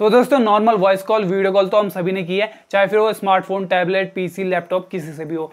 तो दोस्तों normal voice call video call तो हम सभी ने की है चाहे फिर वो स्मार्टफोन टैबलेट पीसी लैपटॉप किसी से भी हो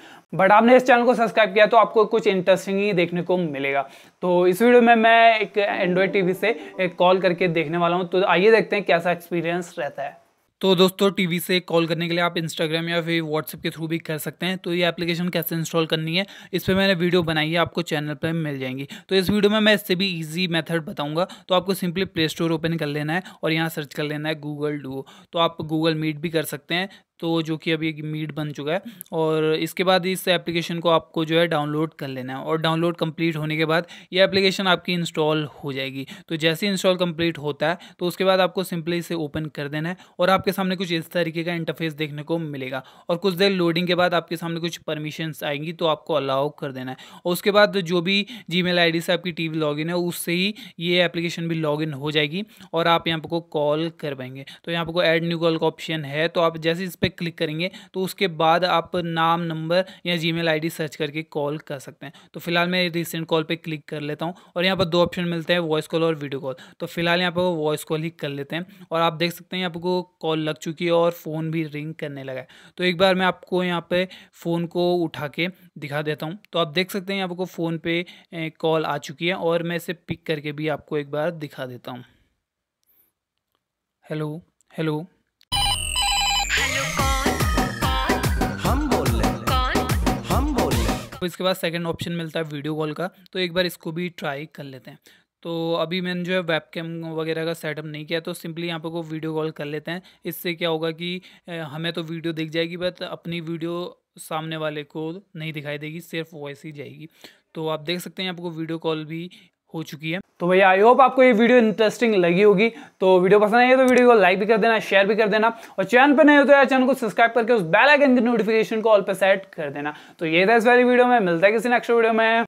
बट आपने इस चैनल को सब्सक्राइब किया तो आपको कुछ इंटरेस्टिंग ही देखने को मिलेगा तो इस वीडियो में मैं एक एंड्रॉयड टीवी से एक कॉल करके देखने वाला हूँ तो आइए देखते हैं कैसा एक्सपीरियंस रहता है तो दोस्तों टीवी से कॉल करने के लिए आप इंस्टाग्राम या फिर व्हाट्सएप के थ्रू भी कर सकते हैं तो ये एप्लीकेशन कैसे इंस्टॉल करनी है इस पर मैंने वीडियो बनाई है आपको चैनल पर मिल जाएंगी तो इस वीडियो में मैं इससे भी ईजी मेथड बताऊंगा तो आपको सिंपली प्ले स्टोर ओपन कर लेना है और यहाँ सर्च कर लेना है गूगल डू तो आप गूगल मीट भी कर सकते हैं तो जो कि अभी एक मीट बन चुका है और इसके बाद इस एप्लीकेशन को आपको जो है डाउनलोड कर लेना है और डाउनलोड कंप्लीट होने के बाद ये एप्लीकेशन आपकी इंस्टॉल हो जाएगी तो जैसे इंस्टॉल कंप्लीट होता है तो उसके बाद आपको सिंपली इसे ओपन कर देना है और आपके सामने कुछ इस तरीके का इंटरफेस देखने को मिलेगा और कुछ देर लोडिंग के बाद आपके सामने कुछ परमिशंस आएंगी तो आपको अलाउ कर देना है और उसके बाद जो भी जी मेल से आपकी टी वी है उससे ही ये एप्लीकेशन भी लॉग हो जाएगी और आप यहाँ पर कॉल कर पाएंगे तो यहाँ पर एड न्यू कॉल का ऑप्शन है तो आप जैसे इस पर पर क्लिक करेंगे तो उसके बाद आप नाम नंबर या जी मेल सर्च करके कॉल कर सकते हैं तो फिलहाल मैं रिसेंट कॉल पर क्लिक कर लेता हूँ और यहाँ पर दो ऑप्शन मिलते हैं वॉइस कॉल और वीडियो कॉल तो फिलहाल यहाँ पर वॉइस कॉल ही कर लेते हैं और आप देख सकते हैं यहाँ को कॉल लग चुकी है और फ़ोन भी रिंग करने लगा है तो एक बार मैं आपको यहाँ पर फ़ोन को उठा के दिखा देता हूँ तो आप देख सकते हैं आपको फ़ोन पे कॉल आ चुकी है और मैं इसे पिक करके भी आपको एक बार दिखा देता हूँ हेलो हेलो इसके बाद सेकंड ऑप्शन मिलता है वीडियो कॉल का तो एक बार इसको भी ट्राई कर लेते हैं तो अभी मैंने जो है वेबकैम वगैरह का सेटअप नहीं किया तो सिंपली यहाँ पर को वीडियो कॉल कर लेते हैं इससे क्या होगा कि हमें तो वीडियो दिख जाएगी बट अपनी वीडियो सामने वाले को नहीं दिखाई देगी सिर्फ वॉइस ही जाएगी तो आप देख सकते हैं आपको वीडियो कॉल भी हो चुकी है तो भैया आई होप आपको ये वीडियो इंटरेस्टिंग लगी होगी तो वीडियो पसंद आई है तो वीडियो को लाइक भी कर देना शेयर भी कर देना और चैनल पर नहीं हो तो यार चैनल को सब्सक्राइब करके उस बेल आइकन की नोटिफिकेशन को ऑल पर सेट कर देना तो ये था इस वाली वीडियो में मिलता है किसी नेक्स्ट वीडियो में